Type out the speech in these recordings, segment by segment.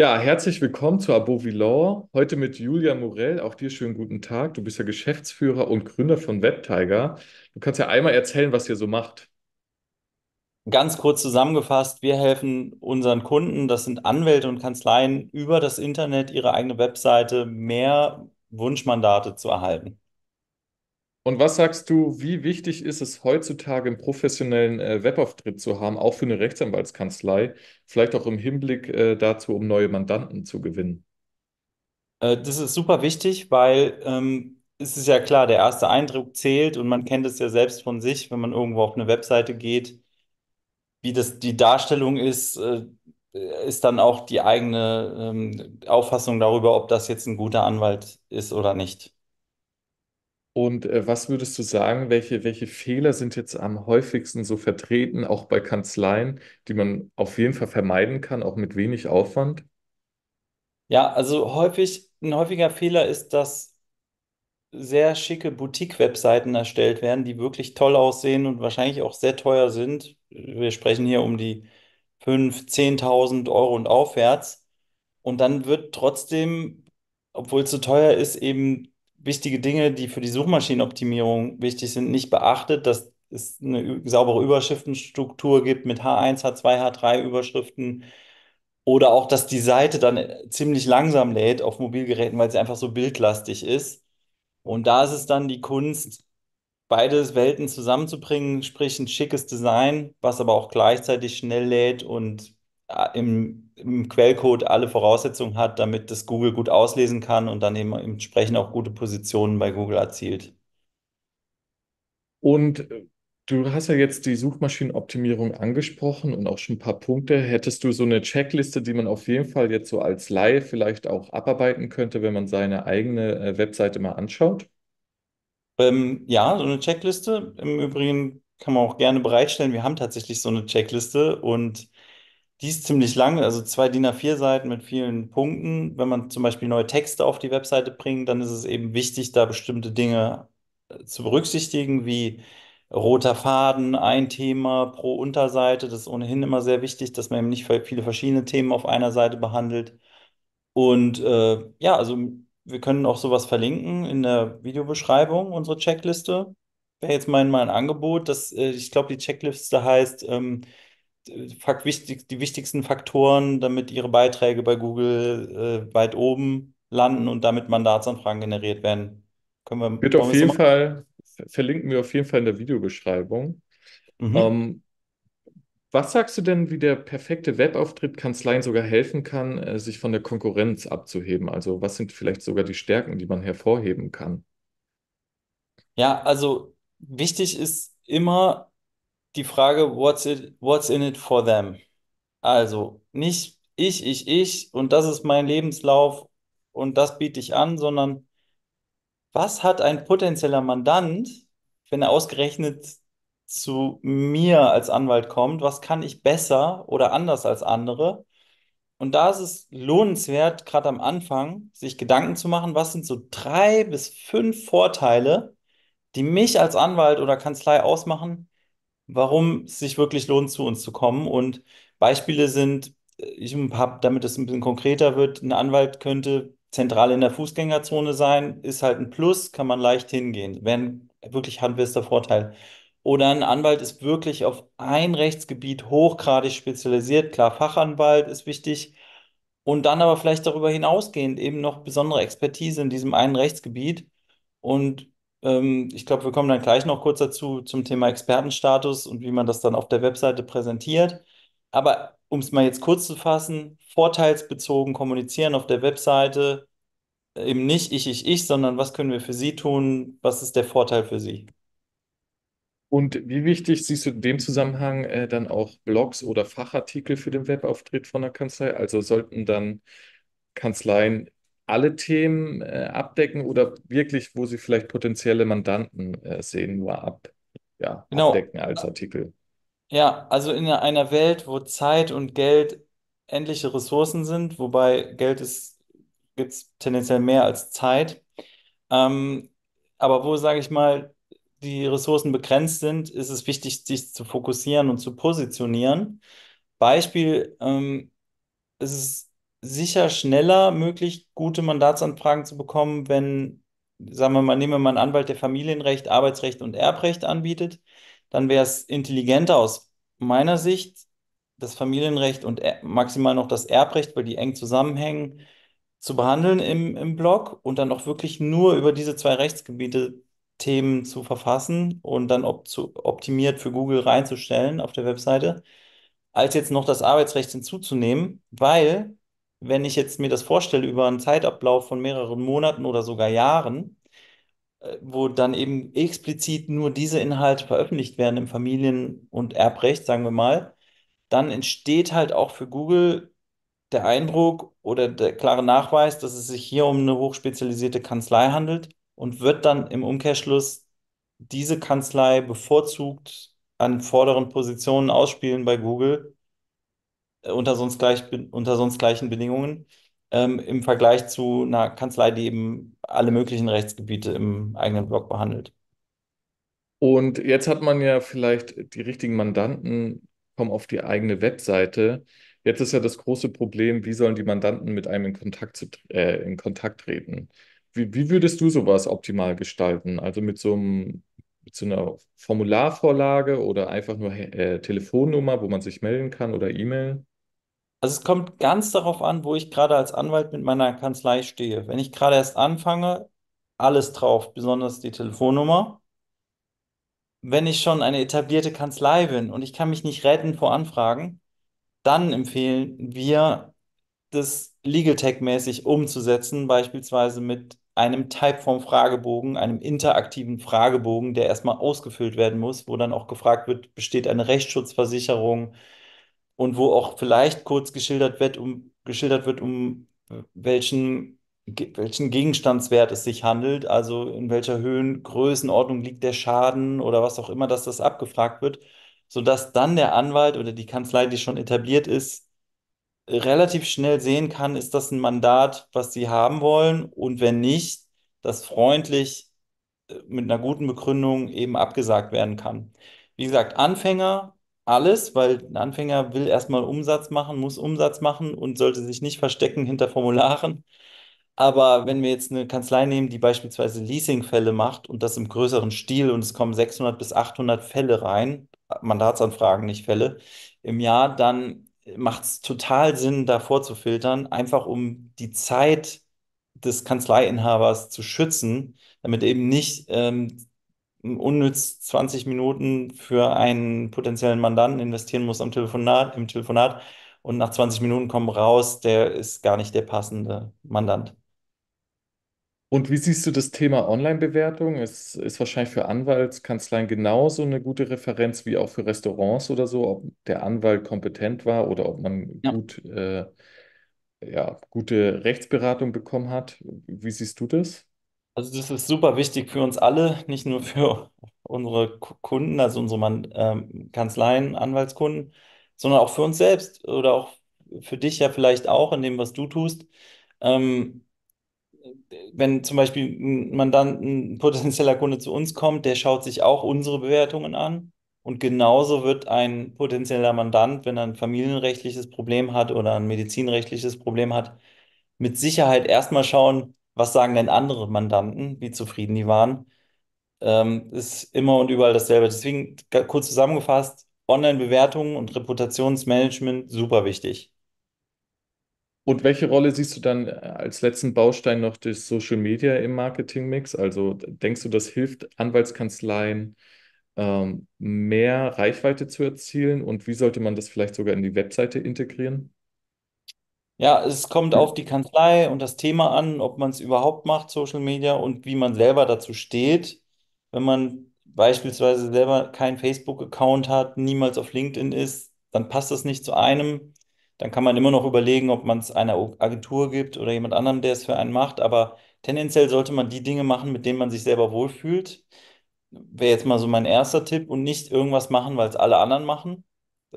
Ja, herzlich willkommen zu Abovi Law. Heute mit Julia Morell. Auch dir schönen guten Tag. Du bist ja Geschäftsführer und Gründer von WebTiger. Du kannst ja einmal erzählen, was ihr so macht. Ganz kurz zusammengefasst, wir helfen unseren Kunden, das sind Anwälte und Kanzleien, über das Internet ihre eigene Webseite mehr Wunschmandate zu erhalten. Und was sagst du, wie wichtig ist es heutzutage, einen professionellen äh, Webauftritt zu haben, auch für eine Rechtsanwaltskanzlei, vielleicht auch im Hinblick äh, dazu, um neue Mandanten zu gewinnen? Äh, das ist super wichtig, weil ähm, es ist ja klar, der erste Eindruck zählt und man kennt es ja selbst von sich, wenn man irgendwo auf eine Webseite geht, wie das die Darstellung ist, äh, ist dann auch die eigene ähm, Auffassung darüber, ob das jetzt ein guter Anwalt ist oder nicht. Und äh, was würdest du sagen, welche, welche Fehler sind jetzt am häufigsten so vertreten, auch bei Kanzleien, die man auf jeden Fall vermeiden kann, auch mit wenig Aufwand? Ja, also häufig, ein häufiger Fehler ist, dass sehr schicke Boutique-Webseiten erstellt werden, die wirklich toll aussehen und wahrscheinlich auch sehr teuer sind. Wir sprechen hier um die 5.000, 10.000 Euro und aufwärts. Und dann wird trotzdem, obwohl es zu so teuer ist, eben wichtige Dinge, die für die Suchmaschinenoptimierung wichtig sind, nicht beachtet, dass es eine saubere Überschriftenstruktur gibt mit H1, H2, H3 Überschriften oder auch, dass die Seite dann äh, ziemlich langsam lädt auf Mobilgeräten, weil sie einfach so bildlastig ist. Und da ist es dann die Kunst, beide Welten zusammenzubringen, sprich ein schickes Design, was aber auch gleichzeitig schnell lädt und äh, im im Quellcode alle Voraussetzungen hat, damit das Google gut auslesen kann und dann eben entsprechend auch gute Positionen bei Google erzielt. Und äh, du hast ja jetzt die Suchmaschinenoptimierung angesprochen und auch schon ein paar Punkte. Hättest du so eine Checkliste, die man auf jeden Fall jetzt so als Laie vielleicht auch abarbeiten könnte, wenn man seine eigene äh, Webseite mal anschaut? Ähm, ja, so eine Checkliste. Im Übrigen kann man auch gerne bereitstellen. Wir haben tatsächlich so eine Checkliste und die ist ziemlich lang, also zwei DIN A4-Seiten mit vielen Punkten. Wenn man zum Beispiel neue Texte auf die Webseite bringt, dann ist es eben wichtig, da bestimmte Dinge äh, zu berücksichtigen, wie roter Faden, ein Thema pro Unterseite. Das ist ohnehin immer sehr wichtig, dass man eben nicht viele verschiedene Themen auf einer Seite behandelt. Und äh, ja, also wir können auch sowas verlinken in der Videobeschreibung, unsere Checkliste. Wäre jetzt mal mein Angebot. dass äh, ich glaube, die Checkliste heißt ähm, wichtig, die wichtigsten Faktoren, damit ihre Beiträge bei Google äh, weit oben landen und damit Mandatsanfragen generiert werden. Können wir, Wird auf jeden Fall, verlinken wir auf jeden Fall in der Videobeschreibung. Mhm. Ähm, was sagst du denn, wie der perfekte Webauftritt Kanzleien sogar helfen kann, äh, sich von der Konkurrenz abzuheben? Also was sind vielleicht sogar die Stärken, die man hervorheben kann? Ja, also wichtig ist immer, die Frage, what's, it, what's in it for them? Also nicht ich, ich, ich und das ist mein Lebenslauf und das biete ich an, sondern was hat ein potenzieller Mandant, wenn er ausgerechnet zu mir als Anwalt kommt, was kann ich besser oder anders als andere? Und da ist es lohnenswert, gerade am Anfang, sich Gedanken zu machen, was sind so drei bis fünf Vorteile, die mich als Anwalt oder Kanzlei ausmachen, warum es sich wirklich lohnt, zu uns zu kommen. Und Beispiele sind, ich habe, damit es ein bisschen konkreter wird, ein Anwalt könnte zentral in der Fußgängerzone sein, ist halt ein Plus, kann man leicht hingehen. wenn wirklich handfester Vorteil. Oder ein Anwalt ist wirklich auf ein Rechtsgebiet hochgradig spezialisiert. Klar, Fachanwalt ist wichtig. Und dann aber vielleicht darüber hinausgehend eben noch besondere Expertise in diesem einen Rechtsgebiet. Und ähm, ich glaube, wir kommen dann gleich noch kurz dazu zum Thema Expertenstatus und wie man das dann auf der Webseite präsentiert. Aber um es mal jetzt kurz zu fassen, vorteilsbezogen kommunizieren auf der Webseite, äh, eben nicht ich, ich, ich, sondern was können wir für Sie tun, was ist der Vorteil für Sie? Und wie wichtig siehst du in dem Zusammenhang äh, dann auch Blogs oder Fachartikel für den Webauftritt von der Kanzlei? Also sollten dann Kanzleien alle Themen äh, abdecken oder wirklich, wo Sie vielleicht potenzielle Mandanten äh, sehen, nur ab, ja, genau. abdecken als Artikel? Ja, also in einer Welt, wo Zeit und Geld endliche Ressourcen sind, wobei Geld ist, gibt es tendenziell mehr als Zeit. Ähm, aber wo, sage ich mal, die Ressourcen begrenzt sind, ist es wichtig, sich zu fokussieren und zu positionieren. Beispiel, ähm, es ist sicher schneller möglich, gute Mandatsanfragen zu bekommen, wenn, sagen wir mal, nehmen wir mal einen Anwalt, der Familienrecht, Arbeitsrecht und Erbrecht anbietet, dann wäre es intelligenter aus meiner Sicht, das Familienrecht und e-, maximal noch das Erbrecht, weil die eng zusammenhängen, zu behandeln im, im Blog und dann auch wirklich nur über diese zwei Rechtsgebiete Themen zu verfassen und dann op zu, optimiert für Google reinzustellen auf der Webseite, als jetzt noch das Arbeitsrecht hinzuzunehmen, weil wenn ich jetzt mir das vorstelle über einen Zeitablauf von mehreren Monaten oder sogar Jahren, äh, wo dann eben explizit nur diese Inhalte veröffentlicht werden im Familien- und Erbrecht, sagen wir mal, dann entsteht halt auch für Google der Eindruck oder der klare Nachweis, dass es sich hier um eine hochspezialisierte Kanzlei handelt und wird dann im Umkehrschluss diese Kanzlei bevorzugt an vorderen Positionen ausspielen bei Google äh, unter sonst, gleich, unter sonst gleichen Bedingungen ähm, im Vergleich zu einer Kanzlei, die eben alle möglichen Rechtsgebiete im eigenen Blog behandelt. Und jetzt hat man ja vielleicht die richtigen Mandanten, kommen auf die eigene Webseite. Jetzt ist ja das große Problem, wie sollen die Mandanten mit einem in Kontakt, zu, äh, in Kontakt treten? Wie, wie, würdest du sowas optimal gestalten? Also mit so, einem, mit so einer Formularvorlage oder einfach nur äh, Telefonnummer, wo man sich melden kann oder E-Mail? Also es kommt ganz darauf an, wo ich gerade als Anwalt mit meiner Kanzlei stehe. Wenn ich gerade erst anfange, alles drauf, besonders die Telefonnummer. Wenn ich schon eine etablierte Kanzlei bin und ich kann mich nicht retten vor Anfragen, dann empfehlen wir, das Legal Tech-mäßig umzusetzen, beispielsweise mit einem Typeform-Fragebogen, einem interaktiven Fragebogen, der erstmal ausgefüllt werden muss, wo dann auch gefragt wird, besteht eine Rechtsschutzversicherung, und wo auch vielleicht kurz geschildert wird, um, geschildert wird, um äh, welchen, welchen Gegenstandswert es sich handelt, also in welcher Höhengrößenordnung liegt der Schaden oder was auch immer, dass das abgefragt wird, sodass dann der Anwalt oder die Kanzlei, die schon etabliert ist, relativ schnell sehen kann, ist das ein Mandat, was sie haben wollen und wenn nicht, das freundlich äh, mit einer guten Begründung eben abgesagt werden kann. Wie gesagt, Anfänger alles, weil ein Anfänger will erstmal Umsatz machen, muss Umsatz machen und sollte sich nicht verstecken hinter Formularen. Aber wenn wir jetzt eine Kanzlei nehmen, die beispielsweise Leasingfälle macht und das im größeren Stil und es kommen 600 bis 800 Fälle rein, Mandatsanfragen, nicht Fälle, im Jahr, dann macht es total Sinn, davor zu filtern, einfach um die Zeit des Kanzleiinhabers zu schützen, damit eben nicht ähm, unnütz 20 Minuten für einen potenziellen Mandanten investieren muss am Telefonat, im Telefonat und nach 20 Minuten kommen raus, der ist gar nicht der passende Mandant. Und wie siehst du das Thema Online-Bewertung? Es ist wahrscheinlich für Anwaltskanzleien genauso eine gute Referenz wie auch für Restaurants oder so, ob der Anwalt kompetent war oder ob man ja. gut, äh, ja, gute Rechtsberatung bekommen hat. Wie siehst du das? Also das ist super wichtig für uns alle, nicht nur für unsere Kunden, also unsere Man- ähm, Kanzleien, Anwaltskunden, sondern auch für uns selbst oder auch für dich ja vielleicht auch in dem, was du tust. Ähm, wenn zum Beispiel ein Mandant, ein potenzieller Kunde zu uns kommt, der schaut sich auch unsere Bewertungen an. Und genauso wird ein potenzieller Mandant, wenn er ein familienrechtliches Problem hat oder ein medizinrechtliches Problem hat, mit Sicherheit erstmal schauen, was sagen denn andere Mandanten, wie zufrieden die waren, ähm, ist immer und überall dasselbe. Deswegen kurz zusammengefasst, Online-Bewertungen und Reputationsmanagement super wichtig. Und welche Rolle siehst du dann äh, als letzten Baustein noch durch Social Media im Marketing-Mix? Also denkst du, das hilft Anwaltskanzleien, ähm, mehr Reichweite zu erzielen? Und wie sollte man das vielleicht sogar in die Webseite integrieren? Ja, es kommt auf die Kanzlei und das Thema an, ob man es überhaupt macht, Social Media, und wie man selber dazu steht. Wenn man beispielsweise selber keinen Facebook-Account hat, niemals auf LinkedIn ist, dann passt das nicht zu einem. Dann kann man immer noch überlegen, ob man es einer Agentur gibt oder jemand anderem, der es für einen macht. Aber tendenziell sollte man die Dinge machen, mit denen man sich selber wohlfühlt. Wäre jetzt mal so mein erster Tipp und nicht irgendwas machen, weil es alle anderen machen.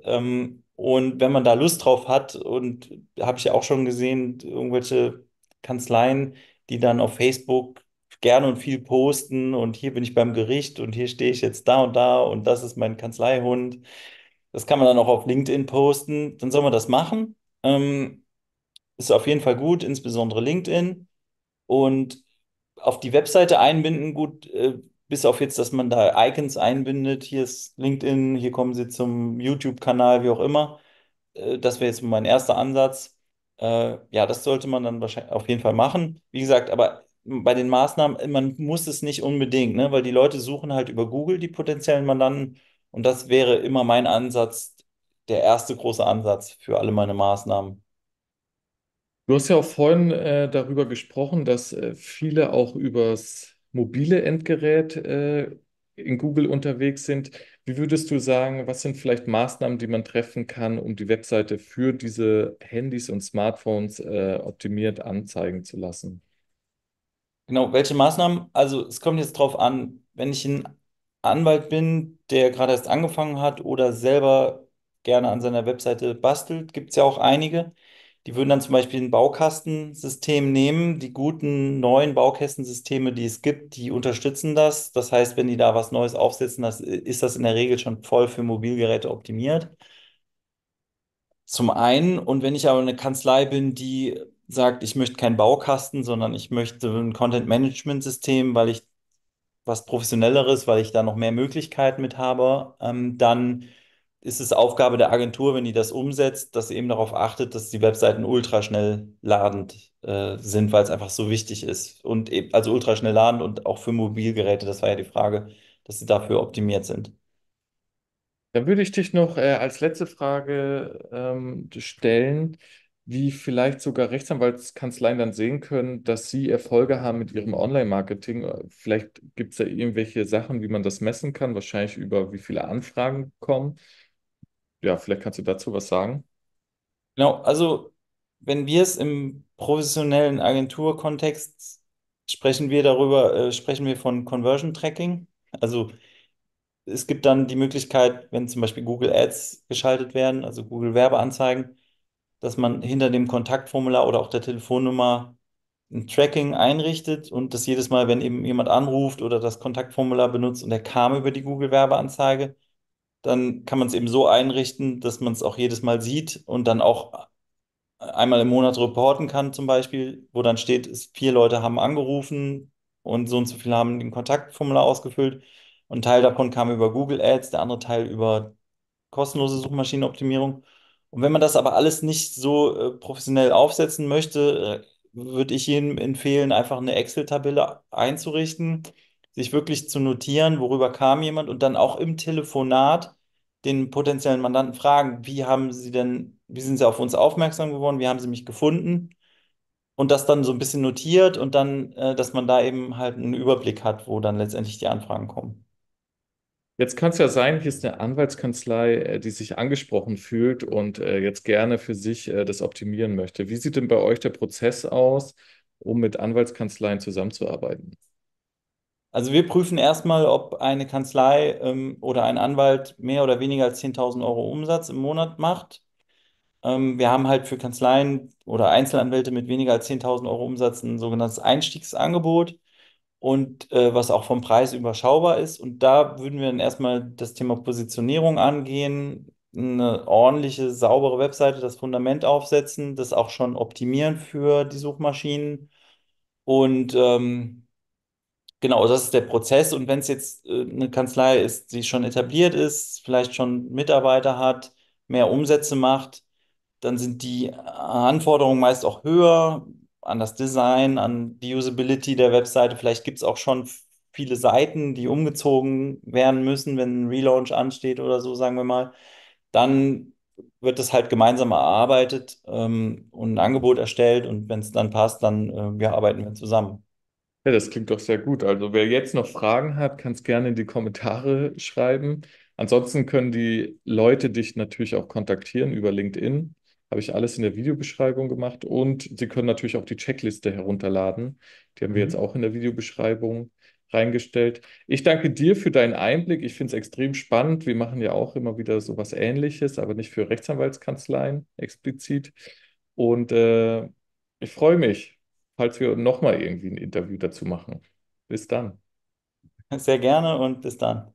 Ähm, und wenn man da Lust drauf hat, und habe ich ja auch schon gesehen, irgendwelche Kanzleien, die dann auf Facebook gerne und viel posten und hier bin ich beim Gericht und hier stehe ich jetzt da und da und das ist mein Kanzleihund. Das kann man dann auch auf LinkedIn posten. Dann soll man das machen. Ähm, ist auf jeden Fall gut, insbesondere LinkedIn. Und auf die Webseite einbinden, gut, äh, bis auf jetzt, dass man da Icons einbindet, hier ist LinkedIn, hier kommen sie zum YouTube-Kanal, wie auch immer. Äh, das wäre jetzt mein erster Ansatz. Äh, ja, das sollte man dann wahrscheinlich auf jeden Fall machen. Wie gesagt, aber bei den Maßnahmen, man muss es nicht unbedingt, ne? weil die Leute suchen halt über Google die potenziellen Mandanten. Und das wäre immer mein Ansatz, der erste große Ansatz für alle meine Maßnahmen. Du hast ja auch vorhin äh, darüber gesprochen, dass äh, viele auch übers mobile Endgerät äh, in Google unterwegs sind. Wie würdest du sagen, was sind vielleicht Maßnahmen, die man treffen kann, um die Webseite für diese Handys und Smartphones äh, optimiert anzeigen zu lassen? Genau, welche Maßnahmen? Also es kommt jetzt drauf an, wenn ich ein Anwalt bin, der gerade erst angefangen hat oder selber gerne an seiner Webseite bastelt, gibt es ja auch einige, die würden dann zum Beispiel ein Baukastensystem nehmen. Die guten neuen Baukastensysteme, die es gibt, die unterstützen das. Das heißt, wenn die da was Neues aufsetzen, das, ist das in der Regel schon voll für Mobilgeräte optimiert. Zum einen. Und wenn ich aber eine Kanzlei bin, die sagt, ich möchte keinen Baukasten, sondern ich möchte ein Content-Management-System, weil ich was Professionelleres, weil ich da noch mehr Möglichkeiten mit habe, ähm, dann ist es Aufgabe der Agentur, wenn die das umsetzt, dass sie eben darauf achtet, dass die Webseiten ultraschnell ladend äh, sind, weil es einfach so wichtig ist. Und eben, also ultraschnell ladend und auch für Mobilgeräte, das war ja die Frage, dass sie dafür optimiert sind. Da würde ich dich noch äh, als letzte Frage ähm, stellen, wie vielleicht sogar Rechtsanwaltskanzleien dann sehen können, dass sie Erfolge haben mit ihrem Online-Marketing. Vielleicht gibt es da irgendwelche Sachen, wie man das messen kann, wahrscheinlich über wie viele Anfragen kommen ja, vielleicht kannst du dazu was sagen. Genau, also wenn wir es im professionellen Agenturkontext sprechen wir darüber, äh, sprechen wir von Conversion Tracking. Also es gibt dann die Möglichkeit, wenn zum Beispiel Google Ads geschaltet werden, also Google Werbeanzeigen, dass man hinter dem Kontaktformular oder auch der Telefonnummer ein Tracking einrichtet und das jedes Mal, wenn eben jemand anruft oder das Kontaktformular benutzt und er kam über die Google Werbeanzeige, dann kann man es eben so einrichten, dass man es auch jedes Mal sieht und dann auch einmal im Monat reporten kann, zum Beispiel, wo dann steht, vier Leute haben angerufen und so und so viele haben den Kontaktformular ausgefüllt. Und ein Teil davon kam über Google Ads, der andere Teil über kostenlose Suchmaschinenoptimierung. Und wenn man das aber alles nicht so äh, professionell aufsetzen möchte, äh, würde ich Ihnen empfehlen, einfach eine Excel-Tabelle einzurichten sich wirklich zu notieren, worüber kam jemand und dann auch im Telefonat den potenziellen Mandanten fragen, wie haben sie denn, wie sind sie auf uns aufmerksam geworden, wie haben sie mich gefunden und das dann so ein bisschen notiert und dann, äh, dass man da eben halt einen Überblick hat, wo dann letztendlich die Anfragen kommen. Jetzt kann es ja sein, hier ist eine Anwaltskanzlei, äh, die sich angesprochen fühlt und äh, jetzt gerne für sich das optimieren möchte. Wie sieht denn bei euch der Prozess aus, um mit Anwaltskanzleien zusammenzuarbeiten? Also wir prüfen erstmal, ob eine Kanzlei ähm, oder ein Anwalt mehr oder weniger als 10.000 Euro Umsatz im Monat macht. Ähm, wir haben halt für Kanzleien oder Einzelanwälte mit weniger als 10.000 Euro Umsatz ein sogenanntes Einstiegsangebot und äh, was auch vom Preis überschaubar ist. Und da würden wir dann erstmal das Thema Positionierung angehen, eine ordentliche, saubere Webseite, das Fundament aufsetzen, das auch schon optimieren für die Suchmaschinen und ähm, Genau, also das ist der Prozess. Und wenn es jetzt äh, eine Kanzlei ist, die schon etabliert ist, vielleicht schon Mitarbeiter hat, mehr Umsätze macht, dann sind die äh, Anforderungen meist auch höher an das Design, an die Usability der Webseite. Vielleicht gibt es auch schon viele Seiten, die umgezogen werden müssen, wenn ein Relaunch ansteht oder so, sagen wir mal. Dann wird das halt gemeinsam erarbeitet ähm, und ein Angebot erstellt. Und wenn es dann passt, dann äh, wir arbeiten wir zusammen. Ja, das klingt doch sehr gut. Also wer jetzt noch Fragen hat, kann es gerne in die Kommentare schreiben. Ansonsten können die Leute dich natürlich auch kontaktieren über LinkedIn. Habe ich alles in der Videobeschreibung gemacht. Und sie können natürlich auch die Checkliste herunterladen. Die haben wir mhm. jetzt auch in der Videobeschreibung reingestellt. Ich danke dir für deinen Einblick. Ich finde es extrem spannend. Wir machen ja auch immer wieder so was Ähnliches, aber nicht für Rechtsanwaltskanzleien explizit. Und äh, ich freue mich falls wir nochmal irgendwie ein Interview dazu machen. Bis dann. Sehr gerne und bis dann.